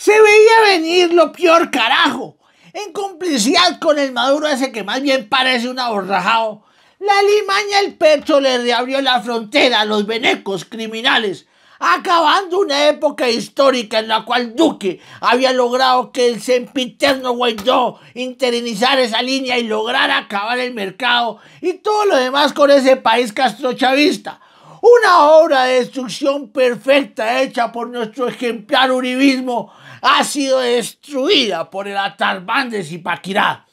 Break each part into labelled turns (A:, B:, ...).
A: Se veía venir lo peor carajo. En complicidad con el maduro ese que más bien parece un aborrajado, la limaña el pecho le reabrió la frontera a los venecos criminales, acabando una época histórica en la cual Duque había logrado que el sempiterno Guaidó interinizara esa línea y lograr acabar el mercado y todo lo demás con ese país castrochavista una obra de destrucción perfecta hecha por nuestro ejemplar uribismo, ha sido destruida por el Atarbandes y Paquirá.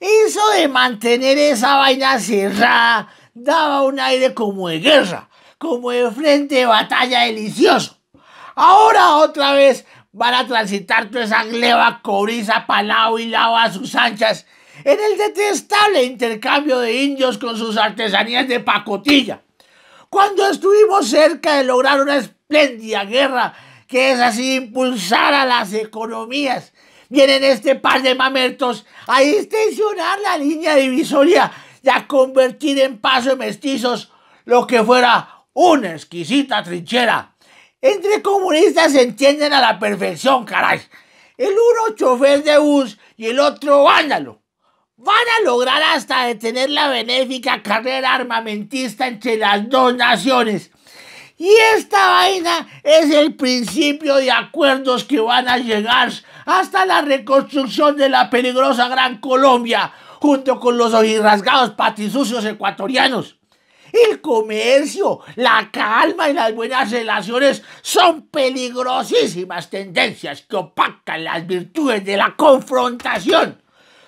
A: Eso de mantener esa vaina cerrada daba un aire como de guerra, como de frente de batalla delicioso. Ahora otra vez van a transitar toda esa gleba, cobriza, palao y lava a sus anchas en el detestable intercambio de indios con sus artesanías de pacotilla cuando estuvimos cerca de lograr una espléndida guerra que es así impulsar a las economías. Vienen este par de mamertos a distensionar la línea divisoria y a convertir en paso de mestizos lo que fuera una exquisita trinchera. Entre comunistas se entienden a la perfección, caray. El uno chofer de bus y el otro vándalo van a lograr hasta detener la benéfica carrera armamentista entre las dos naciones. Y esta vaina es el principio de acuerdos que van a llegar hasta la reconstrucción de la peligrosa Gran Colombia, junto con los rasgados patisucios ecuatorianos. El comercio, la calma y las buenas relaciones son peligrosísimas tendencias que opacan las virtudes de la confrontación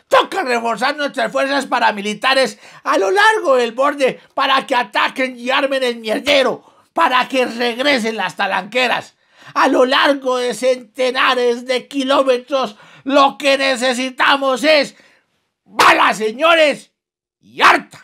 A: toca reforzar nuestras fuerzas paramilitares a lo largo del borde para que ataquen y armen el mierdero, para que regresen las talanqueras. A lo largo de centenares de kilómetros, lo que necesitamos es balas, señores, y harta.